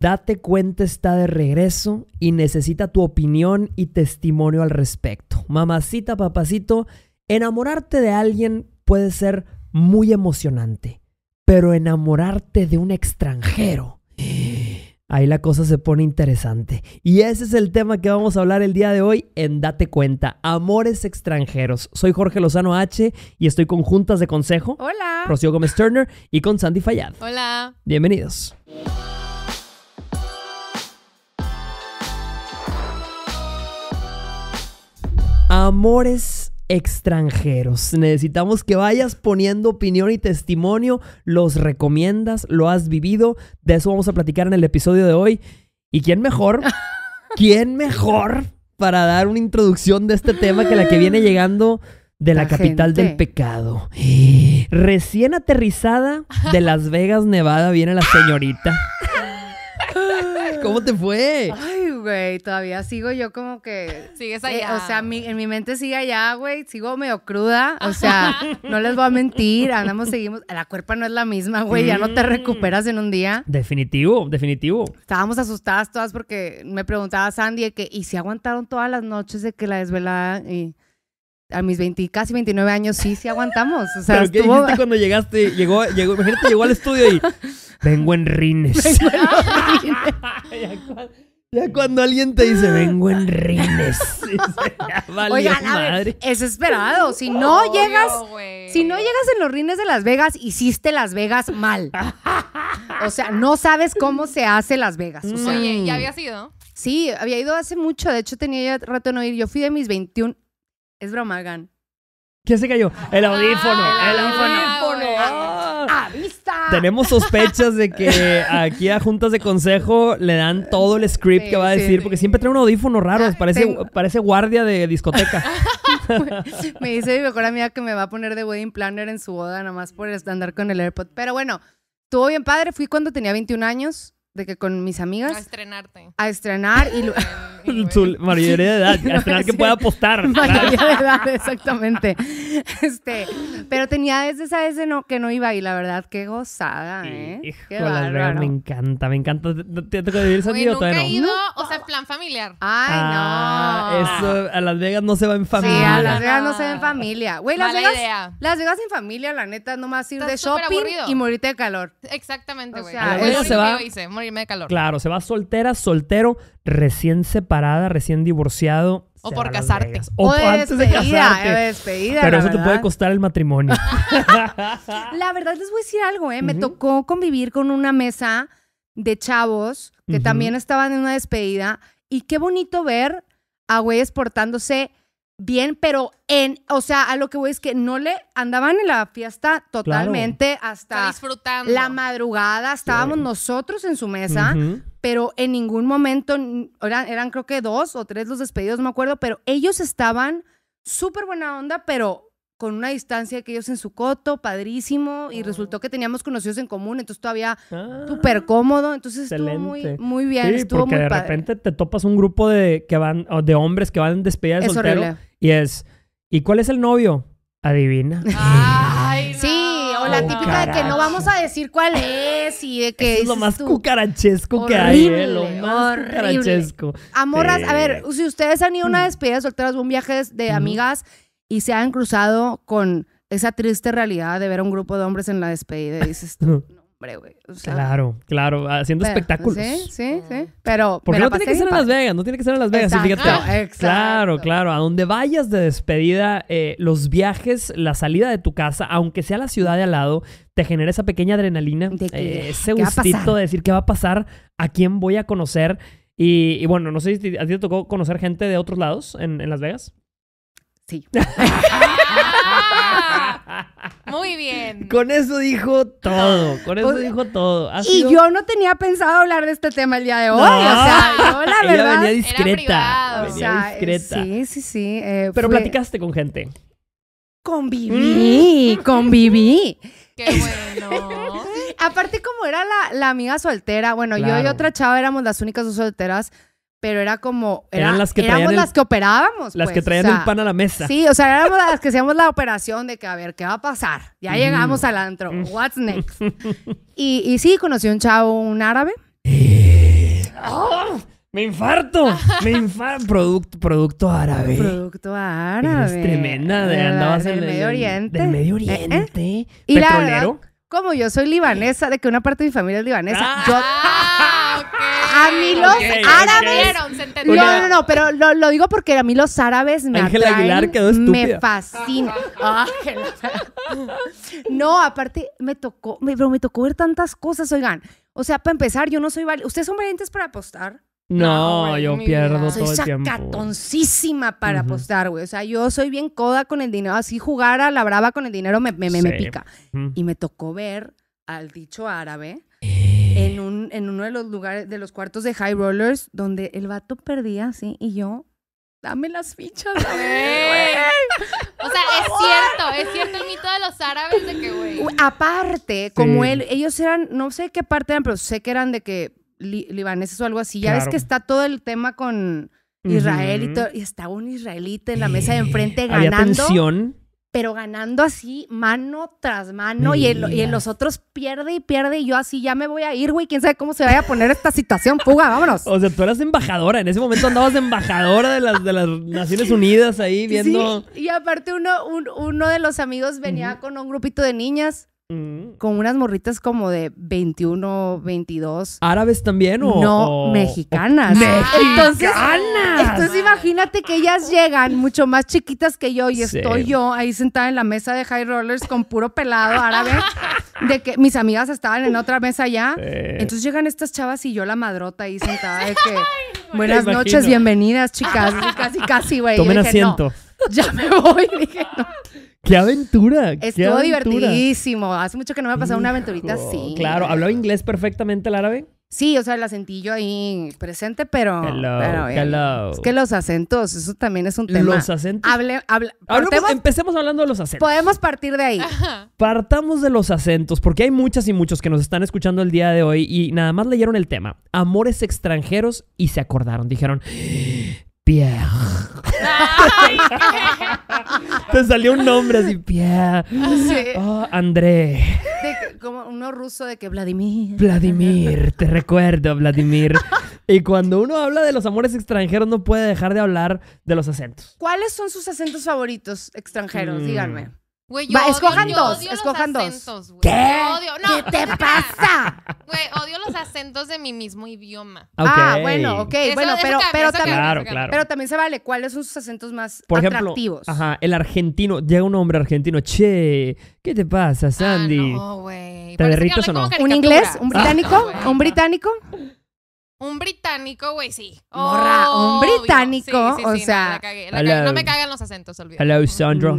Date cuenta está de regreso y necesita tu opinión y testimonio al respecto. Mamacita, papacito, enamorarte de alguien puede ser muy emocionante, pero enamorarte de un extranjero, ahí la cosa se pone interesante. Y ese es el tema que vamos a hablar el día de hoy en Date cuenta, amores extranjeros. Soy Jorge Lozano H y estoy con Juntas de Consejo. Hola. Rocío Gómez Turner y con Sandy Fallad. Hola. Bienvenidos. Amores extranjeros. Necesitamos que vayas poniendo opinión y testimonio. ¿Los recomiendas? ¿Lo has vivido? De eso vamos a platicar en el episodio de hoy. ¿Y quién mejor? ¿Quién mejor para dar una introducción de este tema que la que viene llegando de la, capital del pecado? Recién aterrizada de Las Vegas, Nevada, viene la señorita. ¿Cómo te fue? Ay, güey. Todavía sigo yo como que. Sigues eh, allá. o sea, en mi mente sigue allá, güey. Sigo medio cruda. O sea, no les voy a mentir. Andamos, seguimos. La cuerpa no es la misma, güey. Ya no te mm. recuperas en un día. Definitivo, definitivo. Estábamos asustadas todas porque me preguntaba Sandy que, ¿y si aguantaron todas las noches de que la desvelada? Y a mis 20, casi 29 años sí, sí aguantamos. O sea, ¿Pero estuvo... cuando llegaste? Llegó, llegó, imagínate, llegó al estudio y... Vengo en rines. Vengo en rines. Ya cuando alguien te dice, vengo en rines. madre. es esperado. Si no llegas, si no llegas en los rines de Las Vegas, hiciste Las Vegas mal. o sea, no sabes cómo se hace Las Vegas. O sea, Oye, ¿ya había sido? Sí, había ido hace mucho. De hecho, tenía ya rato no ir. Yo fui de mis 21. Es broma, Gan. ¿Quién se cayó? El ah, audífono. el audífono tenemos sospechas de que aquí a juntas de consejo le dan todo el script que va a decir, porque siempre trae un audífono raro, ah, parece, parece guardia de discoteca. me dice mi mejor amiga que me va a poner de wedding planner en su boda, nomás por andar con el AirPod. Pero bueno, estuvo bien padre, fui cuando tenía 21 años de que con mis amigas. A estrenarte. A estrenar y. luego mayoría de edad. A estrenar que pueda apostar. Mayoría de edad, exactamente. Este, pero tenía desde esa vez no, que no iba y la verdad, qué gozada, ¿eh? qué la me encanta, me encanta. ¿Te que vivir sentido todo todavía no? ido, o sea, plan familiar. Ay, ah, no. Eso, a Las Vegas no se va en familia. Sí, a Las Vegas no, se va en familia. Güey, Las Vegas. Las Vegas en familia, la neta, nomás ir de shopping y morirte de calor. Exactamente, güey. Ah, se va me calor. Claro, se va soltera, soltero, recién separada, recién divorciado. O por casarte. O, antes de despedida, Pero eso te puede costar el matrimonio. la verdad les voy a decir algo, ¿eh? Me tocó convivir con una mesa de chavos que también estaban en una despedida. Y qué bonito ver a güeyes portándose bien, pero en, o sea, a lo que voy es que no le andaban en la fiesta totalmente hasta disfrutando. la madrugada, estábamos nosotros en su mesa, pero en ningún momento, eran, eran creo que dos o tres los despedidos, no me acuerdo, pero ellos estaban súper buena onda, pero con una distancia que ellos en su coto, padrísimo, y ah. resultó que teníamos conocidos en común, entonces todavía ah. súper cómodo, entonces estuvo muy, muy bien, sí, porque de repente te topas un grupo de, que van, de hombres que van despedidas de soltero y es, ¿y cuál es el novio? Adivina. Ay, Sí, o la típica de que no vamos a decir cuál es y de que Eso es lo más cucarachesco que hay, ¿eh? lo más horrible. cucarachesco. Amorras, a ver, si ustedes han ido a una mm. despedida de solteras o un viaje de, amigas, y se han cruzado con esa triste realidad de ver a un grupo de hombres en la despedida y dices, no, hombre, güey. claro, claro, haciendo espectáculos. Sí, sí, ah. sí. Pero. Porque no tiene que ser en Las Vegas, no tiene que ser en Las Vegas. Ah, claro, claro. A donde vayas de despedida, eh, los viajes, la salida de tu casa, aunque sea la ciudad de al lado, te genera esa pequeña adrenalina, eh, ese gustito de decir qué va a pasar, a quién voy a conocer. Y, bueno, no sé si a ti te tocó conocer gente de otros lados en, en Las Vegas. Sí. Muy bien. Con eso dijo todo. Con eso pues, dijo todo. y yo no tenía pensado hablar de este tema el día de hoy. O sea, la verdad. venía discreta. discreta. Eh, sí, sí, sí. Eh, Pero platicaste con gente. Conviví, mm. conviví. Qué bueno. Aparte, como era la, amiga soltera, bueno, yo y otra chava éramos las únicas dos solteras pero era como eran las que éramos las que operábamos las que pues, traían el pan a la mesa sí o sea éramos las que hacíamos la operación de que a ver qué va a pasar ya llegamos al antro what's next y, y, sí conocí un chavo un árabe eh. ¡Oh! me infarto me infarto producto producto árabe producto árabe tremenda de, andabas en el, Medio Oriente del Medio eh, eh. Oriente y como yo soy libanesa de que una parte de mi familia es libanesa yo ah a mí los árabes. No, no, no, pero lo, digo porque a mí los árabes me Ángel Me fascina. no, aparte me tocó, me, pero me tocó ver tantas cosas, oigan. O sea, para empezar, yo no soy valiente. ¿Ustedes son valientes para apostar? No, yo pierdo todo el tiempo. Soy sacatoncísima para apostar, güey. O sea, yo soy bien coda con el dinero. Así jugar a la brava con el dinero me, me, pica. Y me tocó ver al dicho árabe en, un, en uno de los lugares, de los cuartos de High Rollers, donde el vato perdía, sí, y yo, dame las fichas, güey. o sea, es cierto, es cierto el mito de los árabes de que, güey. Aparte, como él, ellos eran, no sé qué parte eran, pero sé que eran de que libaneses o algo así. Ya ves que está todo el tema con... Israel y todo, y estaba un israelita en la mesa de enfrente ganando pero ganando así mano tras mano y, y, en los otros pierde y pierde y yo así ya me voy a ir, güey, quién sabe cómo se vaya a poner esta situación, fuga, vámonos. O sea, tú eras embajadora, en ese momento andabas de embajadora de las, de las Naciones Unidas ahí viendo... Sí, y aparte uno, uno de los amigos venía con un grupito de niñas Mm. Con unas morritas como de 21, 22. ¿Árabes también o? No, mexicanas. ¡Mexicanas! Entonces, imagínate que ellas llegan mucho más chiquitas que yo y estoy yo ahí sentada en la mesa de high rollers con puro pelado árabe. de que mis amigas estaban en otra mesa allá. Entonces llegan estas chavas y yo la madrota ahí sentada de que buenas noches, bienvenidas, chicas. Casi, casi, güey. Tomen asiento. ya me voy. Dije, ¡Qué aventura! Estuvo qué divertidísimo. Hace mucho que no me ha pasado una aventurita así. Claro, ¿hablaba inglés perfectamente el árabe? Sí, o sea, la sentí yo ahí presente, pero. Hello, hello. Es que los acentos, eso también es un tema. Los acentos. Ah, pues, empecemos hablando de los acentos. Podemos partir de ahí. Partamos de los acentos, porque hay muchas y muchos que nos están escuchando el día de hoy y nada más leyeron el tema: amores extranjeros y se acordaron. Dijeron, te salió un nombre así, Pierre. Oh, André. como uno ruso de que Vladimir. Vladimir, te recuerdo, Vladimir. Y cuando uno habla de los amores extranjeros, no puede dejar de hablar de los acentos. ¿Cuáles son sus acentos favoritos extranjeros? Mm. Díganme. Güey, yo odio, escojan dos, los acentos, ¿Qué? odio, no, ¿Qué te pasa? Güey, odio los acentos de mi mismo idioma. Ah, bueno, ok, bueno, pero, pero, también, pero también se vale. ¿Cuáles son sus acentos más Por Ejemplo, ajá, el argentino, llega un hombre argentino, che, ¿qué te pasa, ah, Sandy? no, güey. ¿Te derritos o no? ¿Un inglés? ¿Un británico? ¿Un británico? Un británico, güey, sí. Morra, un británico, o sea... No, me cagan los acentos, olvídate. Hello, Sandro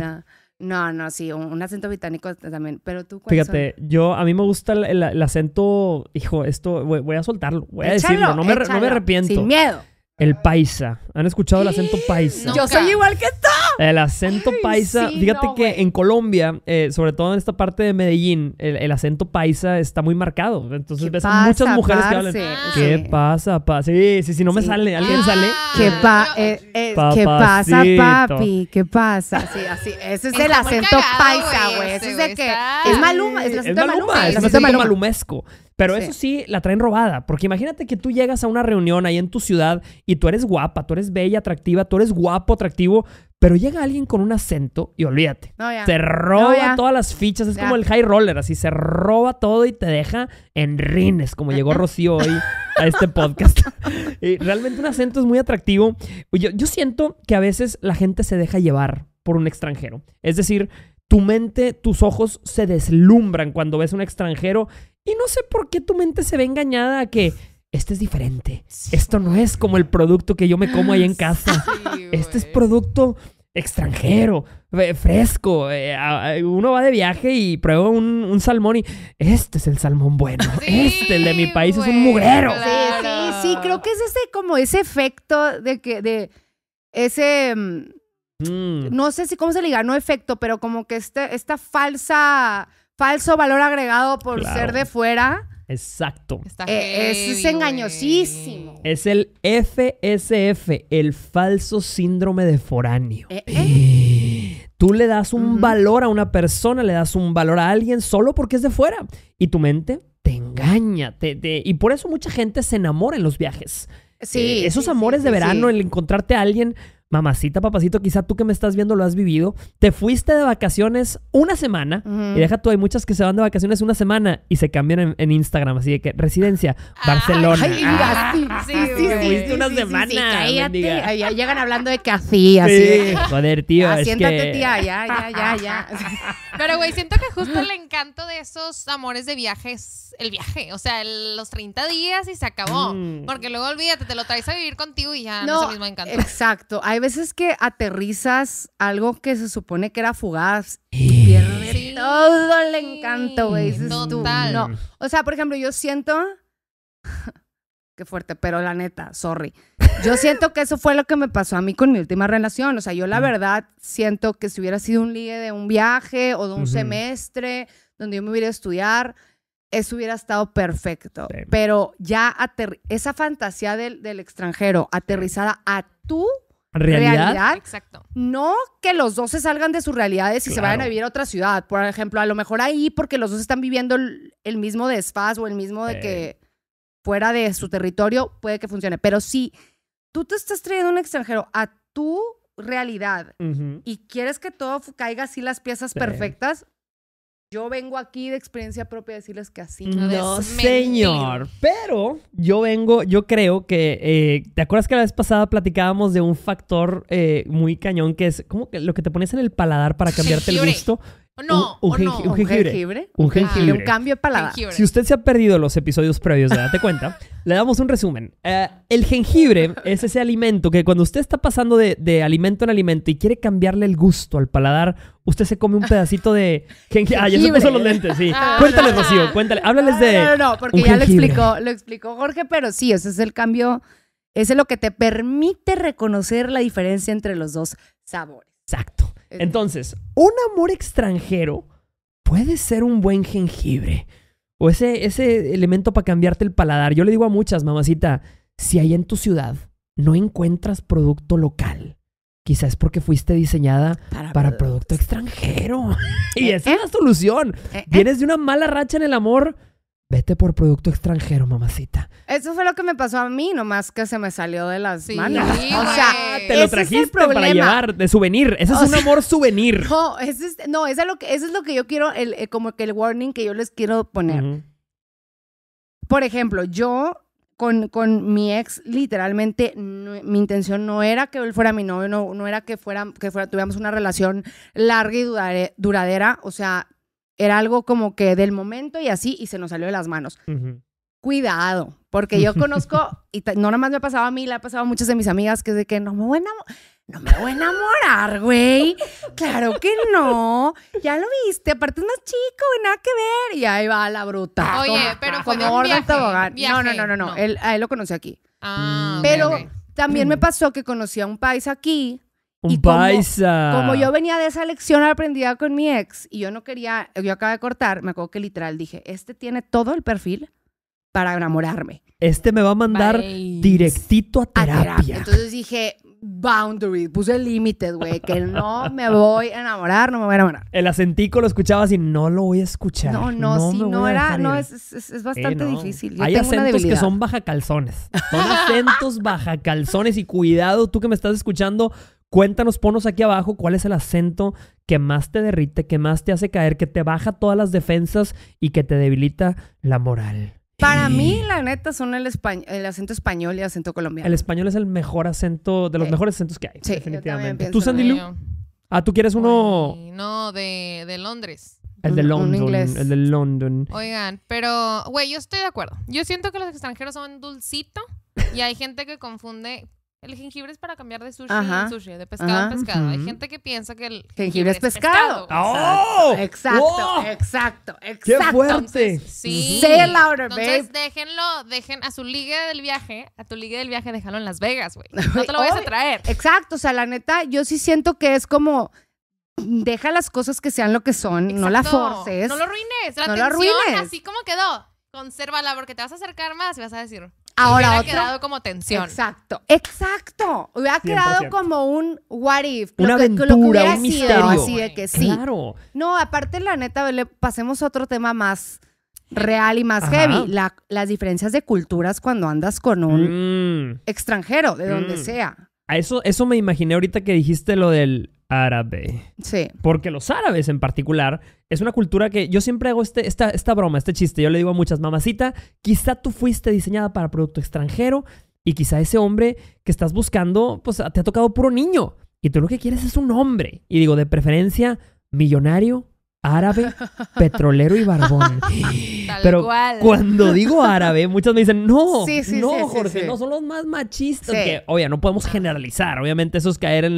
no, no, sí, un, acento británico también. Pero tú, Fíjate, yo, a mí me gusta el, acento. Hijo, esto, voy, a soltarlo, voy a decirlo, no me, no me, arrepiento. Sin miedo. El paisa. ¿Han escuchado el acento paisa? Yo soy igual que tú. El acento paisa. Fíjate que en Colombia, eh, sobre todo en esta parte de Medellín, el, acento paisa está muy marcado. Entonces ves a muchas mujeres que hablan. ¿Qué pasa, pa? Sí, sí, no me sale. ¿Alguien ah. sale? ¿Qué, eh, eh, ¿Qué pasa, papi? ¿Qué pasa? Sí, así. Ese es, el acento paisa, güey. Ese es de que. Es Maluma. Es el Maluma. Maluma. Es el acento malumesco. Pero eso sí, la traen robada. Porque imagínate que tú llegas a una reunión ahí en tu ciudad y tú eres guapa, tú eres bella, atractiva, tú eres guapo, atractivo, pero llega alguien con un acento y olvídate. te se roba todas las fichas. Es como el high roller, así se roba todo y te deja en rines, como llegó Rocío hoy a este podcast. y eh, realmente un acento es muy atractivo. Yo, yo siento que a veces la gente se deja llevar por un extranjero. Es decir, tu mente, tus ojos se deslumbran cuando ves a un extranjero y no sé por qué tu mente se ve engañada a que este es diferente. Esto no es como el producto que yo me como ahí en casa. este es producto extranjero, eh, fresco. Eh, eh, uno va de viaje y prueba un, salmón y este es el salmón bueno. este, el de mi país, es un mugrero. Sí, sí, sí. Creo que es ese como ese efecto de que, de ese. Mm, mm. No sé si cómo se le diga, no efecto, pero como que este, esta falsa falso valor agregado por ser de fuera. Exacto. Eh, es, engañosísimo. Es el FSF, el falso síndrome de foráneo. Eh, Tú le das un valor a una persona, le das un valor a alguien solo porque es de fuera. Y tu mente te engaña. y por eso mucha gente se enamora en los viajes. Sí. Eh, esos amores de verano, el encontrarte a alguien mamacita, papacito, quizá tú que me estás viendo lo has vivido. Te fuiste de vacaciones una semana y deja tú, hay muchas que se van de vacaciones una semana y se cambian en, Instagram, así de que residencia, ah, Barcelona. Ah, sí, sí, sí, llegan hablando de que así, así. Joder, tío. siéntate, tía, ya, ya, ya, ya. Pero, güey, siento que justo el encanto de esos amores de viajes, el viaje, o sea, los 30 días y se acabó. Mm. Porque luego olvídate, te lo traes a vivir contigo y ya no, Exacto veces que aterrizas algo que se supone que era fugaz y pierde todo el encanto, güey. Total. no. O sea, por ejemplo, yo siento. Qué fuerte, pero la neta, sorry. Yo siento que eso fue lo que me pasó a mí con mi última relación. O sea, yo la verdad siento que si hubiera sido un ligue de un viaje o de un semestre donde yo me hubiera a estudiar, eso hubiera estado perfecto. Pero ya esa fantasía del, del extranjero aterrizada a tu realidad. Exacto. No que los dos se salgan de sus realidades y se vayan a vivir a otra ciudad. Por ejemplo, a lo mejor ahí porque los dos están viviendo el, mismo desfaz o el mismo de que fuera de su territorio puede que funcione. Pero si tú te estás trayendo un extranjero a tu realidad y quieres que todo caiga así las piezas perfectas, yo vengo aquí de experiencia propia a decirles que así no, no señor. Pero yo vengo, yo creo que. Eh, ¿Te acuerdas que la vez pasada platicábamos de un factor eh, muy cañón que es como que lo que te pones en el paladar para cambiarte el gusto? No, un, jengibre, un jengibre. Un cambio de paladar Si usted se ha perdido los episodios previos Date Cuenta, le damos un resumen. Eh, el jengibre es ese alimento que cuando usted está pasando de, alimento en alimento y quiere cambiarle el gusto al paladar, usted se come un pedacito de jengibre. Ah, ya se puso los lentes, sí. Ah. cuéntale, cuéntale. Háblales de. No, no, no, porque ya lo explicó, lo explicó Jorge, pero sí, ese es el cambio. Ese es lo que te permite reconocer la diferencia entre los dos sabores. Exacto. Entonces, un amor extranjero puede ser un buen jengibre. O ese, ese elemento para cambiarte el paladar. Yo le digo a muchas, mamacita, si ahí en tu ciudad no encuentras producto local, quizás porque fuiste diseñada para, producto extranjero. y eh, esa es eh. la solución. Eh, Vienes de una mala racha en el amor Vete por producto extranjero, mamacita. Eso fue lo que me pasó a mí, nomás que se me salió de las manos. o sea, te lo trajiste para llevar de souvenir. Ese es un amor souvenir. No, ese es, no, eso es lo que, es lo que yo quiero, el, eh, como que el warning que yo les quiero poner. Por ejemplo, yo con, mi ex, literalmente, mi intención no era que él fuera mi novio, no, no era que fuera, que fuera, tuviéramos una relación larga y duradera. O sea, era algo como que del momento y así, y se nos salió de las manos. Cuidado, porque yo conozco, y no nada más me ha pasado a mí, le ha pasado a muchas de mis amigas, que es de que no me voy a enamorar. No me voy a enamorar, güey. Claro que no. Ya lo viste. Aparte es más chico, güey, nada que ver. Y ahí va la bruta. Oye, pero de No, no, no, no, no. Él, lo conocí aquí. Ah, pero también me pasó que conocí a un país aquí un paisa. Como, yo venía de esa lección aprendida con mi ex y yo no quería, yo acabé de cortar, me acuerdo que literal dije, este tiene todo el perfil para enamorarme. Este me va a mandar directito a terapia. Entonces dije, boundary, puse límites, güey, que no me voy a enamorar, no me voy a enamorar. El acentico lo escuchaba y no lo voy a escuchar. No, no, si no era, no, es, bastante difícil. Hay acentos que son baja calzones. Son acentos baja calzones y cuidado tú que me estás escuchando Cuéntanos, ponos aquí abajo cuál es el acento que más te derrite, que más te hace caer, que te baja todas las defensas y que te debilita la moral. Para mí, la neta, son el, español, el acento español y el acento colombiano. El español es el mejor acento, de los eh, mejores acentos que hay, definitivamente. ¿Tú, Sandy Ah, ¿tú quieres uno...? no, de, de Londres. El de Londres. El de London. Oigan, pero, güey, yo estoy de acuerdo. Yo siento que los extranjeros son dulcito y hay gente que confunde el jengibre es para cambiar de sushi a sushi, de pescado a pescado. Hay gente que piensa que el jengibre, es pescado. ¡Oh! Exacto, exacto, exacto, ¡Qué fuerte! sí. Say Entonces, déjenlo, dejen a su ligue del viaje, a tu ligue del viaje, déjalo en Las Vegas, güey. No te lo vayas a traer. Exacto, o sea, la neta, yo sí siento que es como deja las cosas que sean lo que son, no las forces. No lo ruines, la no lo así como quedó. Consérvala porque te vas a acercar más y vas a decir, Ahora hubiera quedado como tensión. Exacto, exacto. Hubiera quedado como un what if. lo que, lo hubiera sido, misterio. así de que sí. Claro. No, aparte, la neta, pasemos a otro tema más real y más heavy. las diferencias de culturas cuando andas con un mm. extranjero, de donde mm. sea. A eso, eso me imaginé ahorita que dijiste lo del árabe. Sí. Porque los árabes en particular es una cultura que yo siempre hago este, esta, esta broma, este chiste. Yo le digo a muchas, mamacita, quizá tú fuiste diseñada para producto extranjero y quizá ese hombre que estás buscando, pues te ha tocado puro niño. Y tú lo que quieres es un hombre. Y digo, de preferencia, millonario, árabe, petrolero y barbón. Pero cuando digo árabe, muchos me dicen, no, no, Jorge, no son los más machistas. Que, oye, no podemos generalizar. Obviamente eso es caer en,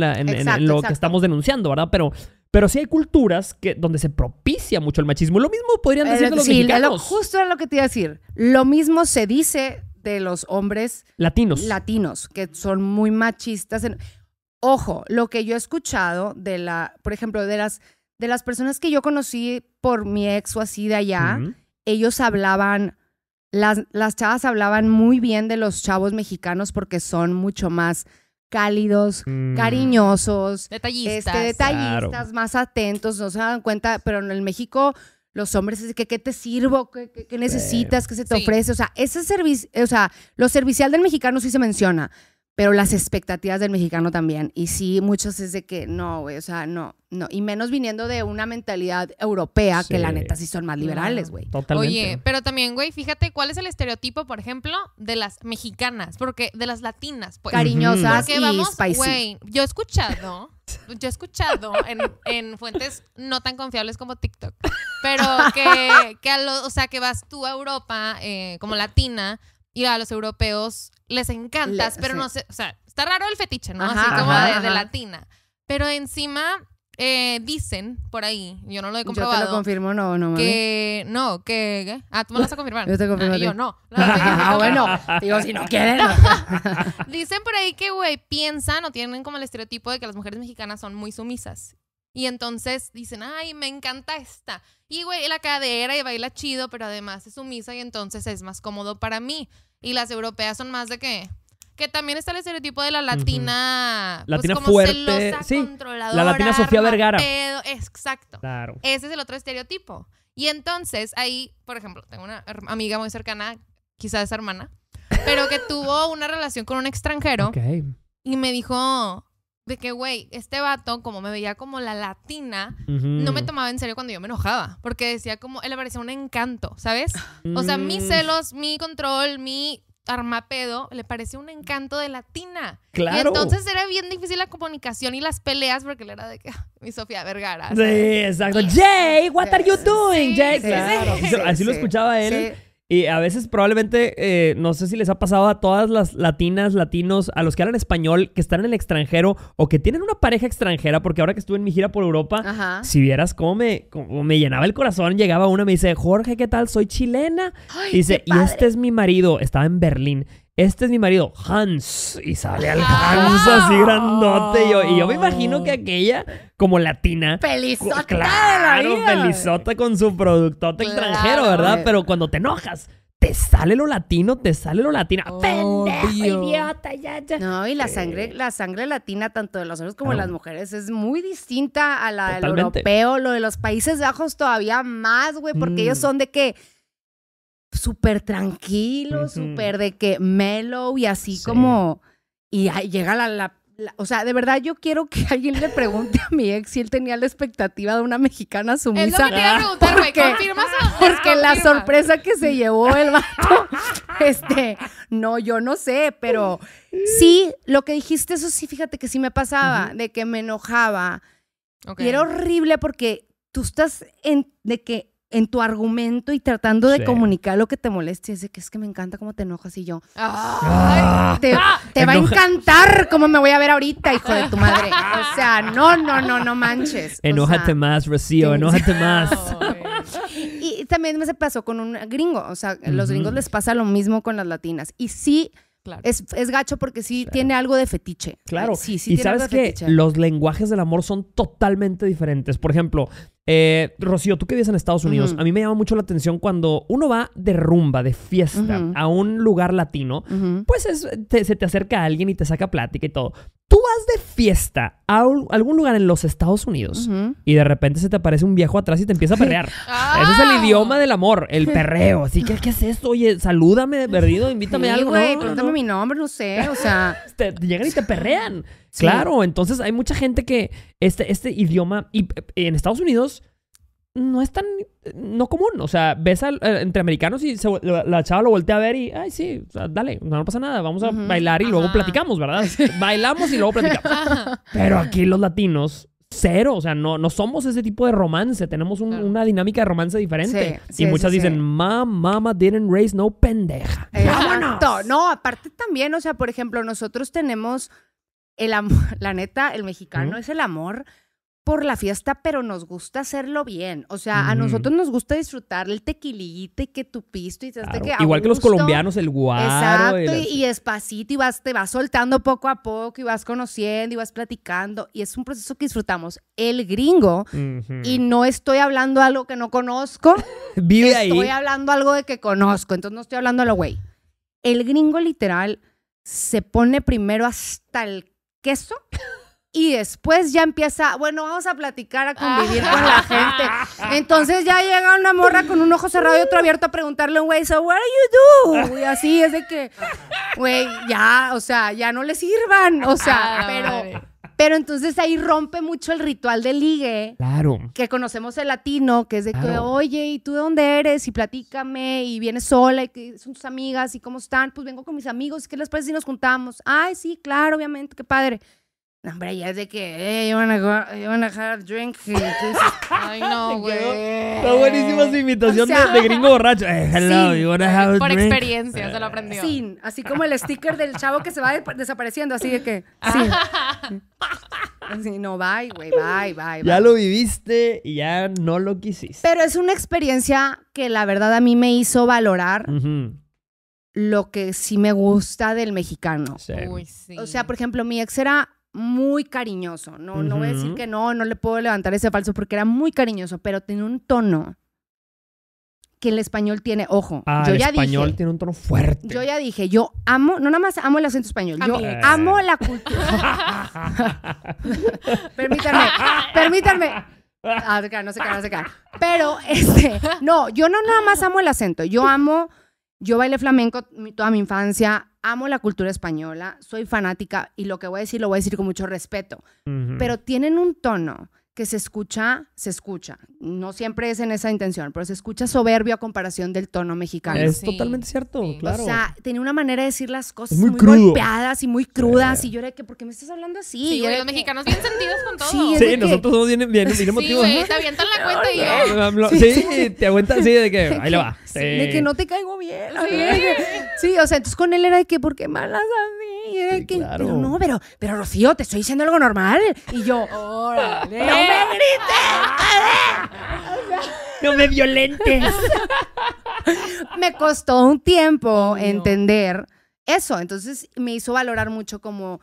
lo que estamos denunciando, ¿verdad? Pero... Pero sí hay culturas que, donde se propicia mucho el machismo. Lo mismo podrían decir los mexicanos. justo era lo que te iba a decir. Lo mismo se dice de los hombres latinos. Latinos, que son muy machistas. Ojo, lo que yo he escuchado de la, por ejemplo, de las, de las personas que yo conocí por mi ex o así de allá, ellos hablaban, las, las chavas hablaban muy bien de los chavos mexicanos porque son mucho más cálidos, mm. cariñosos, este, detallistas, más atentos, no se dan cuenta, pero en el México los hombres es que qué te sirvo, qué, qué, necesitas, qué se te ofrece, o sea, ese servicio, o sea, lo servicial del mexicano sí se menciona, pero las expectativas del mexicano también. Y sí, muchos es de que no, güey, o sea, no, no. Y menos viniendo de una mentalidad europea, que la neta sí son más liberales, güey. Oye, pero también, güey, fíjate cuál es el estereotipo, por ejemplo, de las mexicanas, porque de las latinas, pues. Cariñosas y Güey, yo he escuchado, yo he escuchado en, en, fuentes no tan confiables como TikTok, pero que, que a lo, o sea, que vas tú a Europa eh, como latina y a los europeos les encantas, pero no sé, o sea, está raro el fetiche, ¿no? Así como de, latina. Pero encima eh, dicen por ahí, yo no lo he comprobado. Yo te lo confirmo, no, no Que no, que. Ah, tú me lo vas a confirmar. yo te confirmo. Ah, yo no. Ah, bueno, digo, si no quieren. dicen por ahí que, güey, piensan o tienen como el estereotipo de que las mujeres mexicanas son muy sumisas. Y entonces dicen, ay, me encanta esta. Y güey, la cadera y baila chido, pero además es sumisa y entonces es más cómodo para mí. Y las europeas son más de qué. Que también está el estereotipo de la latina... Pues, latina fuerte. sí. la latina Sofía Vergara. Exacto. Claro. Ese es el otro estereotipo. Y entonces ahí, por ejemplo, tengo una amiga muy cercana, quizás hermana, pero que tuvo una relación con un extranjero. Y me dijo, de que, güey, este vato, como me veía como la latina, no me tomaba en serio cuando yo me enojaba, porque decía como, él le parecía un encanto, ¿sabes? O sea, mis mm. celos, mi control, mi armapedo, le parecía un encanto de latina. Claro. Y entonces era bien difícil la comunicación y las peleas, porque él era de que, mi Sofía Vergara. Sí, exacto. Jay, what are you doing, Jay? claro. Así lo escuchaba él y a veces probablemente, eh, no sé si les ha pasado a todas las latinas, latinos, a los que hablan español, que están en el extranjero o que tienen una pareja extranjera, porque ahora que estuve en mi gira por Europa, si vieras cómo me, me llenaba el corazón, llegaba una me dice, Jorge, ¿qué tal? Soy chilena. dice, y este es mi marido, estaba en Berlín este es mi marido, Hans. Y sale ah. al Hans así grandote. Y yo, me imagino que oh. aquella, como latina. ¡Felizota! Claro, de con su productote extranjero, ¿verdad? Pero cuando te enojas, te sale lo latino, te sale lo latina. Oh, idiota! No, y la sangre, eh. la sangre latina, tanto de los hombres como de las mujeres, es muy distinta a la del europeo. Lo de los Países Bajos todavía más, güey, porque ellos mm. son de que súper tranquilo, super súper de que mellow y así como... Y llega la, O sea, de verdad yo quiero que alguien le pregunte a mi ex si él tenía la expectativa de una mexicana sumisa. Porque la sorpresa que se llevó el vato, este... No, yo no sé, pero sí, lo que dijiste, eso sí, fíjate que sí me pasaba, de que me enojaba. Okay. Y era horrible porque tú estás en... De que en tu argumento y tratando de comunicar lo que te moleste Y que es que me encanta cómo te enojas y yo. Ah. Ah. Te, va a encantar cómo me voy a ver ahorita, hijo de tu madre. O sea, no, no, no, no manches. Enójate más, Rocío, enójate más. y también me se pasó con un gringo. O sea, los gringos les pasa lo mismo con las latinas. Y sí Claro. Es, gacho porque sí tiene algo de fetiche. Claro. Sí, sí y sabes que los lenguajes del amor son totalmente diferentes. Por ejemplo, eh, Rocío, tú que vives en Estados Unidos, a mí me llama mucho la atención cuando uno va de rumba, de fiesta, a un lugar latino, pues se te acerca alguien y te saca plática y todo vas de fiesta a, algún lugar en los Estados Unidos y de repente se te aparece un viejo atrás y te empieza a perrear. Ah. Ese es el idioma del amor, el perreo. Así que, ¿qué es esto? Oye, salúdame de perdido, invítame a algo. Güey, mi nombre, no sé. O sea. llegan y te perrean. Claro, entonces hay mucha gente que este, este idioma. Y eh, en Estados Unidos no es tan no común. O sea, ves entre americanos y la, chava lo voltea a ver y, ay, sí, dale, no, pasa nada, vamos a bailar y luego platicamos, ¿verdad? Bailamos y luego platicamos. Pero aquí los latinos, cero, o sea, no, no somos ese tipo de romance, tenemos una dinámica de romance diferente. y muchas dicen, mamá mama didn't raise no pendeja. No, aparte también, o sea, por ejemplo, nosotros tenemos el amor, la neta, el mexicano es el amor por la fiesta, pero nos gusta hacerlo bien. O sea, a nosotros nos gusta disfrutar el tequilita y que tú pisto y que Igual que los colombianos, el guaro. Exacto, Y, espacito y vas, te vas soltando poco a poco y vas conociendo y vas platicando. Y es un proceso que disfrutamos. El gringo, y no estoy hablando algo que no conozco. Vive estoy ahí. Estoy hablando algo de que conozco, entonces no estoy hablando de lo güey. El gringo literal se pone primero hasta el queso y después ya empieza, bueno, vamos a platicar, a convivir con la gente. Entonces ya llega una morra con un ojo cerrado y otro abierto a preguntarle a un güey, so what are you do? Y así es de que, güey, ya, o sea, ya no le sirvan, o sea, ah, pero... Pero entonces ahí rompe mucho el ritual de ligue. Claro. Que conocemos el latino, que es de que, oye, ¿y tú de dónde eres? Y platícame, y vienes sola, y que son tus amigas, y cómo están. Pues vengo con mis amigos, ¿qué les parece si nos juntamos? Ay, sí, claro, obviamente, qué padre hombre, ya es de que, eh, you wanna, a have drink? Ay, no, güey. Está buenísima su invitación de, gringo borracho. sí hello, you a por drink? Por experiencia, se lo aprendió. Sí, así como el sticker del chavo que se va desapareciendo, así de que, sí. Así, no, bye, güey, bye, bye. Ya lo viviste y ya no lo quisiste. Pero es una experiencia que la verdad a mí me hizo valorar lo que sí me gusta del mexicano. Uy, sí. O sea, por ejemplo, mi ex era muy cariñoso. No, no voy a decir que no, no le puedo levantar ese falso porque era muy cariñoso, pero tiene un tono que el español tiene, ojo, ah, el español tiene un tono fuerte. Yo ya dije, yo amo, no nada más amo el acento español, yo amo la cultura. permítanme, permítanme. Ah, se no se cae, no se cae. Pero, este, no, yo no nada más amo el acento, yo amo yo bailé flamenco toda mi infancia, amo la cultura española, soy fanática y lo que voy a decir lo voy a decir con mucho respeto, pero tienen un tono que se escucha, se escucha. No siempre es en esa intención, pero se escucha soberbio a comparación del tono mexicano. Es totalmente cierto, claro. O sea, tenía una manera de decir las cosas muy, golpeadas y muy crudas. Y yo era que, ¿por qué me estás hablando así? Sí, los mexicanos bien sentidos con todo. Sí, nosotros somos bien, bien, Sí, te avientan la cuenta y yo. Sí, te aguantan así de que, ahí le va. De que no te caigo bien. Sí. o sea, entonces con él era de que, ¿por qué malas a mí? no, pero, pero Rocío, te estoy diciendo algo normal. Y yo, órale me grites! ¡No me violentes! me costó un tiempo entender eso. Entonces me hizo valorar mucho como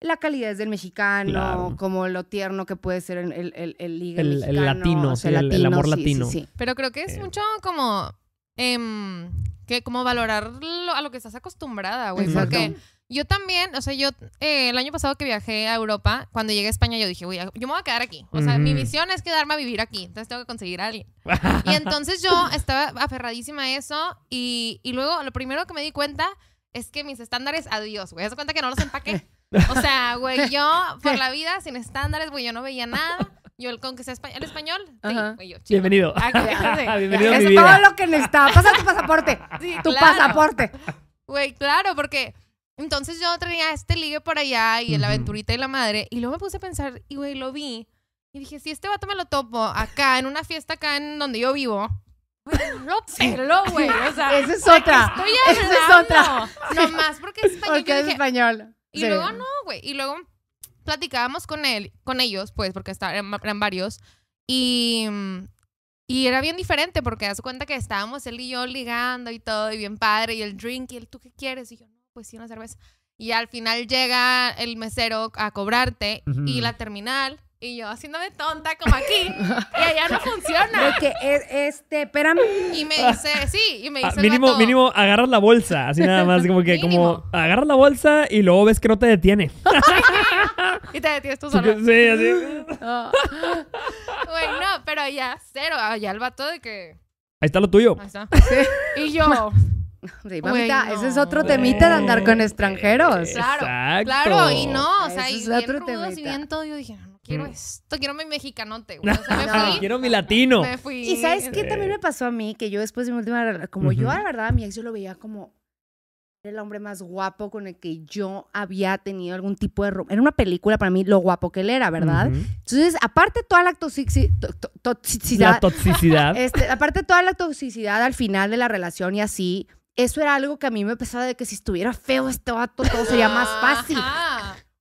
la calidez del mexicano, como lo tierno que puede ser el, el, latino, el, amor latino. Sí, Pero creo que es eh. mucho como... Em, que como valorar a lo que estás acostumbrada, güey. Porque yo también, o sea, yo eh, el año pasado que viajé a Europa, cuando llegué a España, yo dije, güey, yo me voy a quedar aquí. O sea, mi misión es quedarme a vivir aquí, entonces tengo que conseguir a alguien. y entonces yo estaba aferradísima a eso y, luego lo primero que me di cuenta es que mis estándares, adiós, güey. Haz cuenta que no los empaqué. O sea, güey, yo por la vida sin estándares, güey, yo no veía nada. Yo, el, con que sea español, el español, sí, yo, Bienvenido. Ah, Bienvenido Eso es todo lo que necesitaba. Pasa tu pasaporte. tu pasaporte. Güey, claro, porque entonces yo traía este ligue por allá y el aventurita y la madre. Y luego me puse a pensar, y güey, lo vi. Y dije, si este vato me lo topo acá, en una fiesta acá en donde yo vivo, no pelo, güey. esa es otra. Esa es otra. Nomás porque es español. Porque es español. Y luego no, güey. Y luego platicábamos con él, con ellos, pues, porque estaban, eran varios. Y, y era bien diferente porque das cuenta que estábamos él y yo ligando y todo, y bien padre, y el drink, y el ¿tú qué quieres? Y yo, no pues sí, una cerveza. Y al final llega el mesero a cobrarte y la terminal y yo haciéndome tonta como aquí. y allá no funciona. Porque este, espérame. Y me dice, sí, y me ah, dice. mínimo, mínimo, agarras la bolsa. Así nada más, como que, como agarras la bolsa y luego ves que no te detiene. y te detienes tú solo. Sí, así. Bueno, pero ya, cero. Allá el vato de que. Ahí está lo tuyo. Ahí está. Y yo. Sí, mamita, ese es otro temita de andar con eh, extranjeros. Eh, claro, Exacto. claro, y no, o sea, y es bien otro bien todo, yo dije, no, quiero mm. esto, quiero mi mexicanote, quiero mi latino. Me Y ¿sabes qué también eh. me pasó a mí? Que yo después de mi última relación, como yo, la verdad, a mi ex yo lo veía como el hombre más guapo con el que yo había tenido algún tipo de... Era una película para mí lo guapo que él era, ¿verdad? Entonces, aparte toda la toxicidad... La toxicidad. Este, aparte toda la toxicidad al final de la relación y así, eso era algo que a mí me pesaba de que si estuviera feo este vato, todo sería más fácil.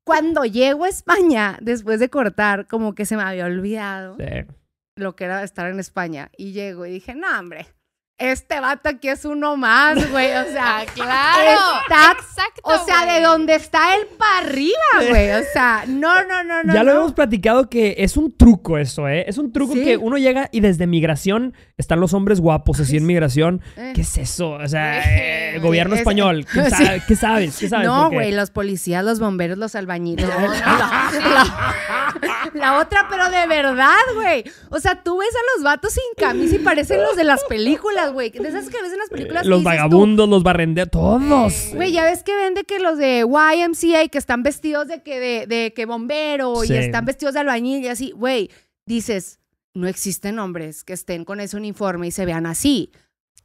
Cuando llego a España, después de cortar, como que se me había olvidado lo que era estar en España. Y llego y dije, no, hombre, este vato aquí es uno más, güey. O sea, ah, claro. exacto, o sea, de donde está él para arriba, güey. O sea, no, no, no, no. Ya lo hemos platicado que es un truco eso, ¿eh? Es un truco que uno llega y desde migración están los hombres guapos así en migración. Eh. ¿Qué es eso? O sea, eh, gobierno español. ¿Qué, sabes? ¿Qué sabes? No, güey, los policías, los bomberos, los albañiles. la, otra, pero de verdad, güey. O sea, tú ves a los vatos sin camisa y parecen los de las películas, güey. De esas que ves en las películas. los vagabundos, los barrenderos, todos. Eh, güey, ya ves que vende que los de YMCA que están vestidos de que, de, que bombero y están vestidos de albañil y así, güey. Dices, no existen hombres que estén con ese uniforme y se vean así.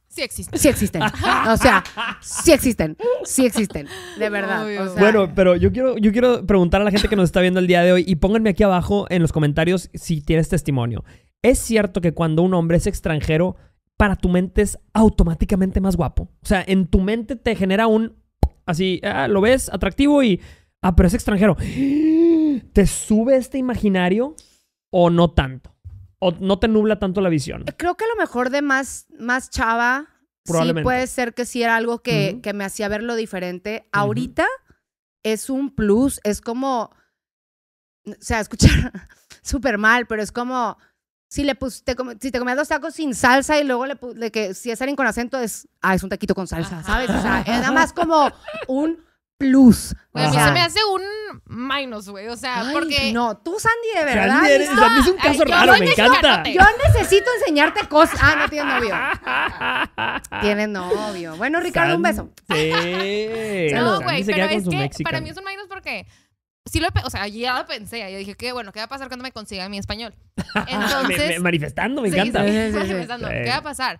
Sí existen. Sí existen. O sea, sí existen. Sí existen. De verdad. bueno, pero yo quiero, yo quiero preguntar a la gente que nos está viendo el día de hoy y pónganme aquí abajo en los comentarios si tienes testimonio. ¿Es cierto que cuando un hombre es extranjero, para tu mente es automáticamente más guapo? O sea, en tu mente te genera un... Así, ah, lo ves atractivo y... Ah, pero es extranjero. ¿Te sube este imaginario o no tanto? ¿O no te nubla tanto la visión? Creo que a lo mejor de más, más chava, sí puede ser que si era algo que, me hacía verlo diferente. Ahorita es un plus, es como, o sea, escuchar súper mal, pero es como, si, le te, si te comías dos tacos sin salsa y luego le, que si es alguien con acento es, ah, es un taquito con salsa, ¿sabes? O sea, nada más como un plus. a mí se me hace un minus, güey. O sea, porque. No, tú, Sandy, de verdad. Sandy, es un caso raro, me encanta. Yo necesito enseñarte cosas. Ah, no tienes novio. tienes novio. Bueno, Ricardo, un beso. Sí. no, güey, pero es que para mí es un minus porque. Sí lo, o sea, ya lo pensé, yo dije, qué bueno, ¿qué va a pasar cuando me consiga mi español? Entonces, manifestando, me encanta. Sí, sí, manifestando, ¿qué va a pasar?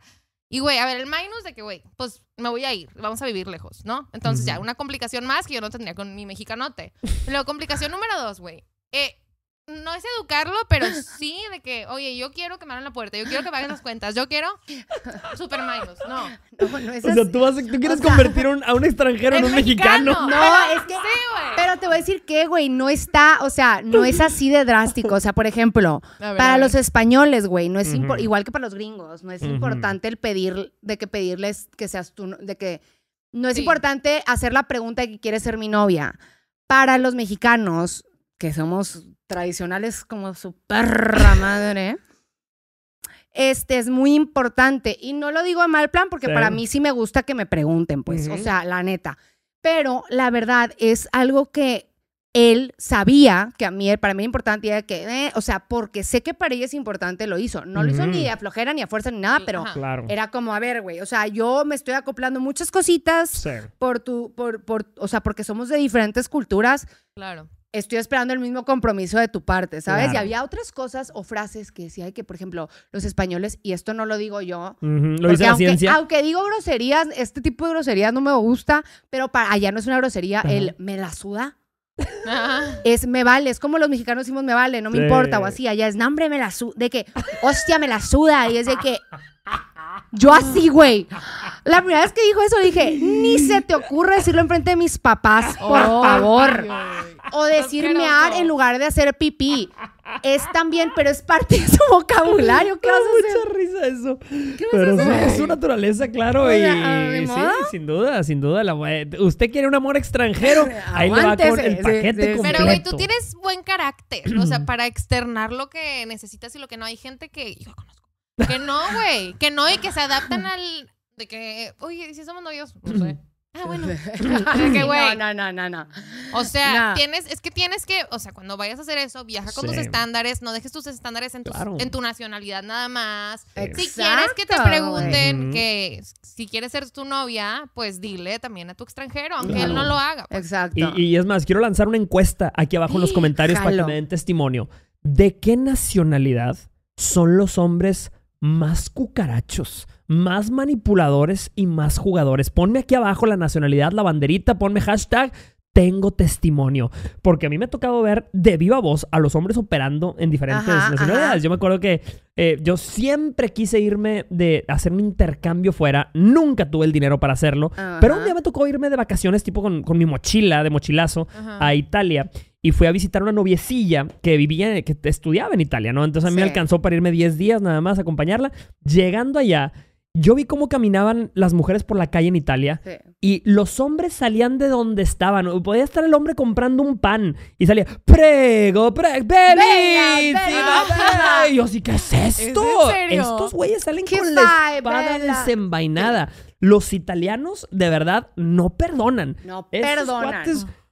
Y, güey, a ver, el minus de que, güey, pues me voy a ir, vamos a vivir lejos, ¿no? Entonces, ya, una complicación más que yo no tendría con mi mexicanote. La complicación número dos, güey. Eh, no es educarlo, pero sí de que, oye, yo quiero que me abran la puerta, yo quiero que paguen las cuentas, yo quiero super No. no, es así. tú, vas, tú quieres convertir a un extranjero en un mexicano. No, es que. Sí, pero te voy a decir que, güey, no está, o sea, no es así de drástico. O sea, por ejemplo, para los españoles, güey, no es igual que para los gringos, no es importante el pedir, de que pedirles que seas tú, de que no es importante hacer la pregunta de que quieres ser mi novia. Para los mexicanos, que somos tradicionales como su perra madre. Este es muy importante y no lo digo a mal plan porque para mí sí me gusta que me pregunten, pues, o sea, la neta. Pero la verdad es algo que él sabía que a mí, para mí era importante, era que, eh, o sea, porque sé que para ella es importante, lo hizo. No lo hizo ni a flojera, ni a fuerza, ni nada, pero era como, a ver, güey, o sea, yo me estoy acoplando muchas cositas por tu, por, por, o sea, porque somos de diferentes culturas. Claro estoy esperando el mismo compromiso de tu parte, ¿sabes? Y había otras cosas o frases que decía que, por ejemplo, los españoles, y esto no lo digo yo, lo aunque, ciencia. aunque digo groserías, este tipo de groserías no me gusta, pero para allá no es una grosería, el me la suda. es me vale, es como los mexicanos decimos me vale, no me importa o así, allá es nombre me la suda, de que hostia me la suda y es de que yo así, güey. La primera vez que dijo eso dije, ni se te ocurre decirlo enfrente de mis papás, por favor. O decir mear en lugar de hacer pipí. Es también, pero es parte de su vocabulario. ¿Qué vas mucha risa eso. pero es su naturaleza, claro. y ah, sí, sin duda, sin duda. usted quiere un amor extranjero, ahí le va con el paquete Pero, güey, tú tienes buen carácter. o sea, para externar lo que necesitas y lo que no. Hay gente que yo conozco. Que no, güey. Que no y que se adaptan al... De que, oye, si somos novios, no sé. Ah, bueno. no, no, no, no, O sea, tienes, es que tienes que, o sea, cuando vayas a hacer eso, viaja con tus estándares, no dejes tus estándares en, en tu nacionalidad nada más. si quieres que te pregunten que si quieres ser tu novia, pues dile también a tu extranjero, aunque él no lo haga. Pues. Exacto. Y, es más, quiero lanzar una encuesta aquí abajo en los comentarios para que me den testimonio. ¿De qué nacionalidad son los hombres más cucarachos? más manipuladores y más jugadores. Ponme aquí abajo la nacionalidad, la banderita, ponme hashtag tengo testimonio. Porque a mí me ha tocado ver de viva voz a los hombres operando en diferentes nacionalidades. Yo me acuerdo que eh, yo siempre quise irme de hacer un intercambio fuera. Nunca tuve el dinero para hacerlo. Pero un día me tocó irme de vacaciones, tipo con, mi mochila, de mochilazo, a Italia. Y fui a visitar una noviecilla que vivía, que estudiaba en Italia, ¿no? Entonces a mí me alcanzó para irme 10 días nada más a acompañarla. Llegando allá, yo vi cómo caminaban las mujeres por la calle en Italia y los hombres salían de donde estaban. Podía estar el hombre comprando un pan y salía, prego, prego, Y yo sí, ¿qué es esto? ¿Es Estos güeyes salen con la espada desenvainada. Los italianos, de verdad, no perdonan. No perdonan.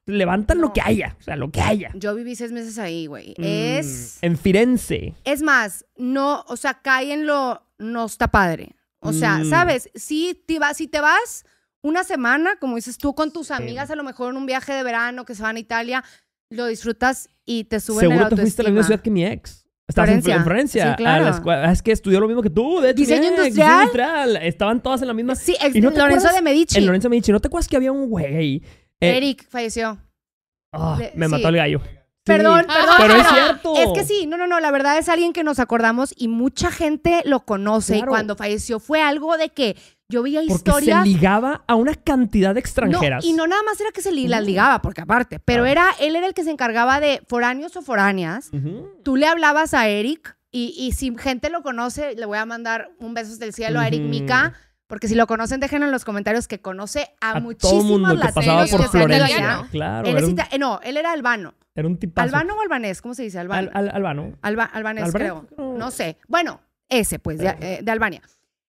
levantan lo que haya, o sea, lo que haya. Yo viví seis meses ahí, güey. Mm. es... En Firenze. Es más, no, o sea, cae en lo... No está padre. O sea, mm. ¿sabes? Si te, vas, si te vas una semana, como dices tú, con tus amigas, a lo mejor en un viaje de verano que se van a Italia, lo disfrutas y te suben a la te fuiste a la misma ciudad que mi ex. Estabas en Florencia. Ah, es que estudió lo mismo que tú. diseño, industrial. Estaban todas en la misma. Sí, Lorenzo de Medici. En Lorenzo de Medici. ¿No te acuerdas que había un güey eh, Eric falleció. Ah, me mató el gallo. Perdón, ah, perdón. Pero, es que sí, no, no, no. La verdad es alguien que nos acordamos y mucha gente lo conoce. Y cuando falleció fue algo de que yo veía historias. Porque se ligaba a una cantidad de extranjeras. y no nada más era que se las mm. ligaba, porque aparte. Pero era, él era el que se encargaba de foráneos o foráneas. Tú le hablabas a Eric. Y, si gente lo conoce, le voy a mandar un beso del cielo a Eric Mika. Porque si lo conocen, déjenlo en los comentarios que conoce a, a todo mundo que pasaba por Florencia. Claro, él eh, no, él era albano. Era un tipazo. ¿Albano o albanés? ¿Cómo se dice? Albano. albano. albanés, creo. No. sé. Bueno, ese, pues, de, eh, de Albania.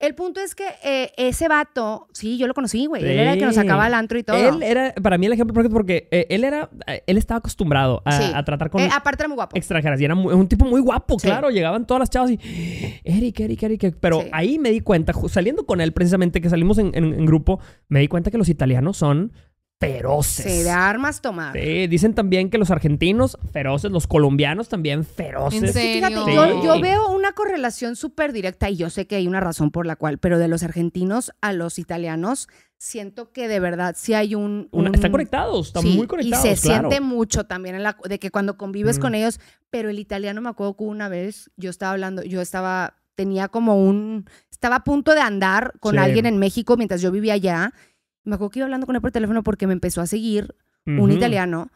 El punto es que eh, ese vato, sí, yo lo conocí, güey. Él era el que nos sacaba el antro y todo. Él era, para mí, el ejemplo perfecto porque eh, él era, eh, él estaba acostumbrado a, tratar con. aparte, era muy guapo. Extranjeras. Y era un tipo muy guapo, claro. Llegaban todas las chavas y. Eric, Eric, Eric. Pero ahí me di cuenta, saliendo con él precisamente, que salimos en grupo, me di cuenta que los italianos son feroces. Se da armas tomadas. dicen también que los argentinos feroces, los colombianos también feroces. yo, veo una correlación súper directa y yo sé que hay una razón por la cual, pero de los argentinos a los italianos siento que de verdad sí hay un... están conectados, están muy conectados. Y se siente mucho también de que cuando convives con mm. ellos, pero el italiano me acuerdo que una vez yo estaba hablando, yo estaba, tenía como un, estaba a punto de andar con alguien en México mientras yo vivía allá me acuerdo que iba hablando con él por teléfono porque me empezó a seguir un italiano.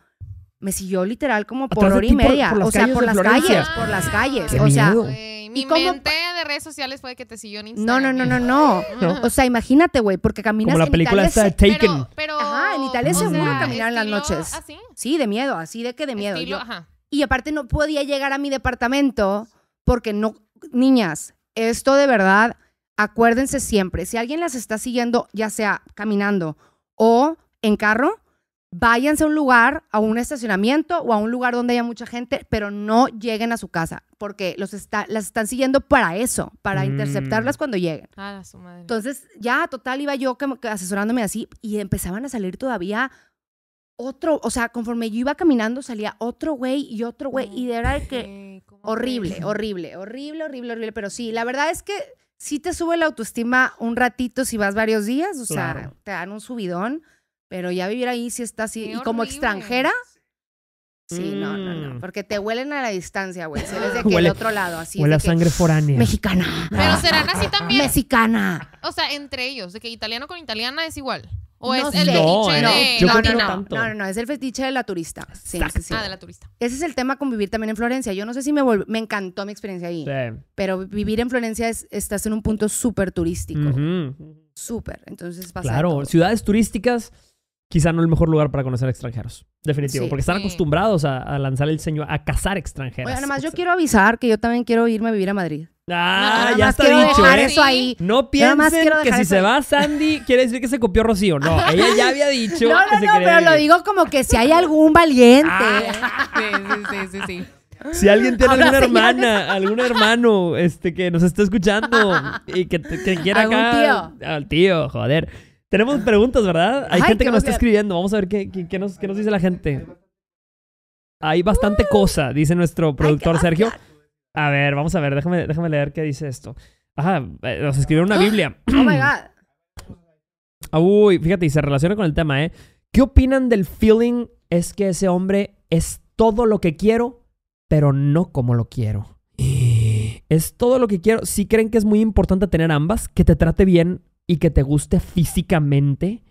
Me siguió literal como por hora y media. o sea, por las calles, por las calles. o sea, mi ¿y cómo mente de redes sociales fue que te siguió en Instagram. No, no, no, no, no. O sea, imagínate, güey, porque caminas como la en película Está Taken. Pero, ajá, en Italia es seguro caminar en las noches. Así. Sí, de miedo, así de que de miedo. Y aparte no podía llegar a mi departamento porque no, niñas, esto de verdad acuérdense siempre, si alguien las está siguiendo, ya sea caminando o en carro, váyanse a un lugar, a un estacionamiento o a un lugar donde haya mucha gente, pero no lleguen a su casa, porque los está, las están siguiendo para eso, para mm. interceptarlas cuando lleguen. Ah, Entonces, ya total, iba yo asesorándome así y empezaban a salir todavía otro, o sea, conforme yo iba caminando salía otro güey y otro güey y de verdad que horrible, horrible, horrible, horrible, horrible, pero sí, la verdad es que si te sube la autoestima un ratito si vas varios días, o sea, te dan un subidón, pero ya vivir ahí si estás así. y como extranjera. Sí, no, no, no. Mm. Porque te huelen a la distancia, güey. Si de huele, otro lado, así. Huele a sangre foránea. Mexicana. Pero serán así también. Mexicana. O sea, entre ellos, de que italiano con italiana es igual. ¿O es el fetiche eh, de no, la no, no, es el fetiche de la turista. Sí, Ah, de la turista. Ese es el tema con vivir también en Florencia. Yo no sé si me me encantó mi experiencia ahí. Sí. Pero vivir en Florencia es, estás en un punto súper turístico. Súper. Entonces pasa. Claro, ciudades turísticas quizá no el mejor lugar para conocer extranjeros. Definitivo, porque están acostumbrados a, lanzar el señor a cazar extranjeros. Bueno, además yo quiero avisar que yo también quiero irme a vivir a Madrid. Ah, ya está dicho. ¿eh? eso ahí. No piensen que si se va Sandy quiere decir que se copió Rocío. No, ella ya había dicho. no, no, no, pero lo digo como que si hay algún valiente. Ah, sí, sí, sí, Si alguien tiene una alguna hermana, algún hermano este, que nos está escuchando y que, quiera acá. Al tío, joder tenemos preguntas, ¿verdad? Hay gente que nos está escribiendo. Vamos a ver qué, qué, nos, qué nos, dice la gente. Hay bastante cosa, dice nuestro productor Sergio. A ver, vamos a ver, déjame, déjame leer qué dice esto. Ajá, eh, nos escribieron una Biblia. Oh my God. Uy, fíjate, y se relaciona con el tema, ¿eh? ¿Qué opinan del feeling? Es que ese hombre es todo lo que quiero, pero no como lo quiero. Es todo lo que quiero. Si creen que es muy importante tener ambas, que te trate bien y que te guste físicamente.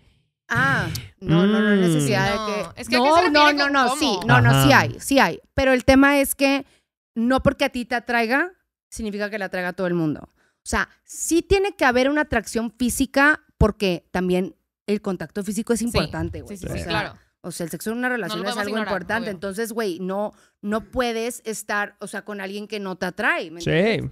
Ah, no, no, no, necesidad no. de que. Mm. no, no, no, sí, no, no, sí hay, sí hay. Pero el tema es que no porque a ti te atraiga, significa que la atraiga a todo el mundo. O sea, sí tiene que haber una atracción física porque también el contacto físico es importante, güey. Sí, sí, claro. O sea, el sexo en una relación es algo importante. Entonces, güey, no, no puedes estar, o sea, con alguien que no te atrae. sí.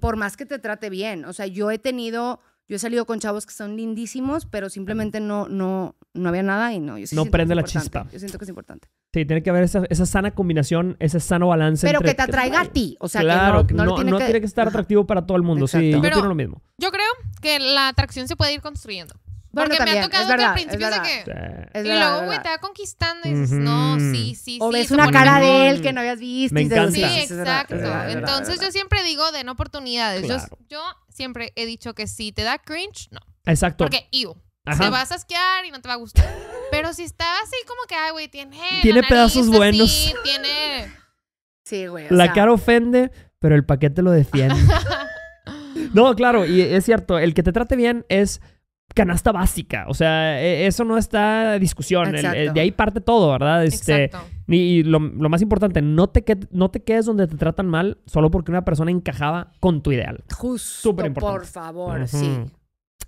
Por más que te trate bien. O sea, yo he tenido yo he salido con chavos que son lindísimos, pero simplemente no, no, no había nada y no. Yo no prende la chispa. Yo siento que es importante. Sí, tiene que haber esa, esa sana combinación, ese sano balance. Pero que te atraiga a ti. O sea, claro, que no, tiene, que... estar atractivo para todo el mundo. Sí, yo lo mismo. Yo creo que la atracción se puede ir construyendo. Porque me también, ha tocado verdad, que al principio que. y luego, güey, te va conquistando y dices, no, sí, sí, o sí. O ves una cara de él que no habías visto. Me encanta. Sí, exacto. Entonces, yo siempre digo, den oportunidades. Yo, siempre he dicho que si te da cringe, no. Exacto. Porque, ew. se vas a asquear y no te va a gustar. Pero si está así como que, ay, güey, tiene. Tiene pedazos buenos. Tiene. Sí, güey. La cara ofende, pero el paquete lo defiende. no, claro, y es cierto. El que te trate bien es canasta básica. O sea, e, eso no está discusión. de ahí parte todo, ¿verdad? Este, Y, lo, más importante, no te, que, no te quedes donde te tratan mal solo porque una persona encajaba con tu ideal. Justo, importante. por favor, sí.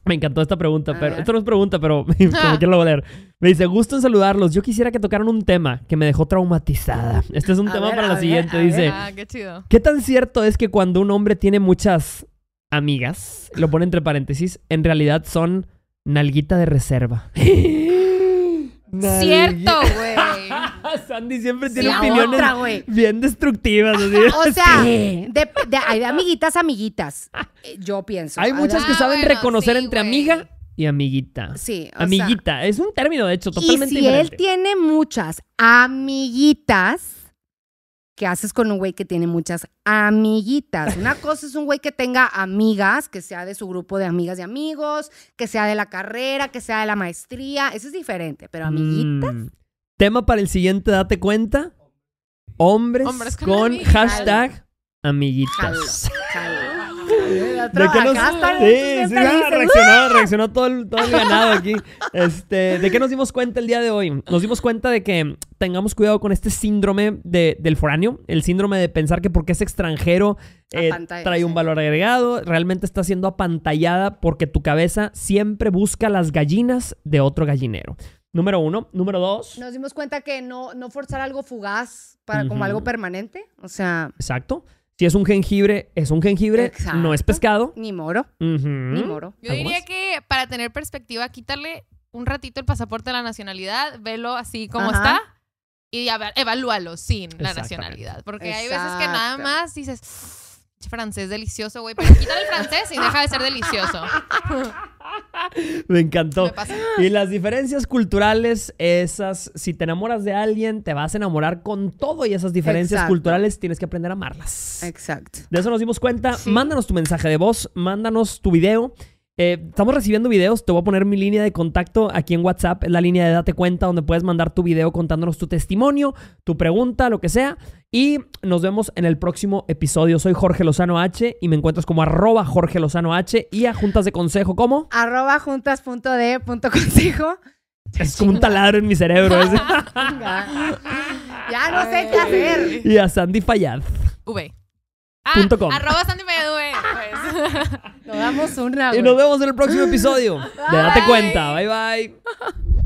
Me encantó esta pregunta, pero... Esto no es pregunta, pero como quiero ah. lo voy a leer. Me dice, gusto en saludarlos. Yo quisiera que tocaran un tema que me dejó traumatizada. Este es un tema para la siguiente. Dice, ah, qué, chido. qué tan cierto es que cuando un hombre tiene muchas amigas, lo pone entre paréntesis, en realidad son Nalguita de reserva. Cierto, güey. Sandy siempre tiene opiniones bien destructivas. O sea, de, hay amiguitas, amiguitas. Eh, yo pienso. Hay muchas que ah, saben reconocer entre amiga y amiguita. Sí, amiguita. es un término, de hecho, Y si él tiene muchas amiguitas, ¿Qué haces con un güey que tiene muchas amiguitas. Una cosa es un güey que tenga amigas, que sea de su grupo de amigas y amigos, que sea de la carrera, que sea de la maestría. Eso es diferente, pero amiguitas. Mm. Tema para el siguiente, date cuenta. Hombres, con, hashtag amiguitas reaccionó, todo el, ganado aquí. Este, ¿De qué nos dimos cuenta el día de hoy? Nos dimos cuenta de que tengamos cuidado con este síndrome del foráneo, el síndrome de pensar que porque es extranjero eh, trae un valor agregado, realmente está siendo apantallada porque tu cabeza siempre busca las gallinas de otro gallinero. Número uno. Número dos. Nos dimos cuenta que no, forzar algo fugaz para como algo permanente. O sea. Exacto. Si es un jengibre, es un jengibre, no es pescado. Ni moro. Yo diría que para tener perspectiva, quítale un ratito el pasaporte de la nacionalidad, velo así como está y evalúalo sin la nacionalidad. Porque hay veces que nada más dices, francés delicioso, güey, pero quítale el francés y deja de ser delicioso. Me encantó. y las diferencias culturales, esas, si te enamoras de alguien, te vas a enamorar con todo y esas diferencias culturales tienes que aprender a amarlas. Exacto. De eso nos dimos cuenta. Mándanos tu mensaje de voz, mándanos tu video. Eh, estamos recibiendo videos, te voy a poner mi línea de contacto aquí en WhatsApp, es la línea de date cuenta donde puedes mandar tu video contándonos tu testimonio, tu pregunta, lo que sea. Y nos vemos en el próximo episodio. Soy Jorge Lozano H y me encuentras como arroba Jorge Lozano H y a Juntas de Consejo como arroba juntas.de.consejo. Es como un taladro en mi cerebro. ¿eh? ya no sé qué hacer. Y a Sandy Fallaz V. Ah, com. arroba Sandy Medue, eh, pues. nos damos una. Y nos vemos en el próximo episodio. De Date Cuenta. Bye, bye.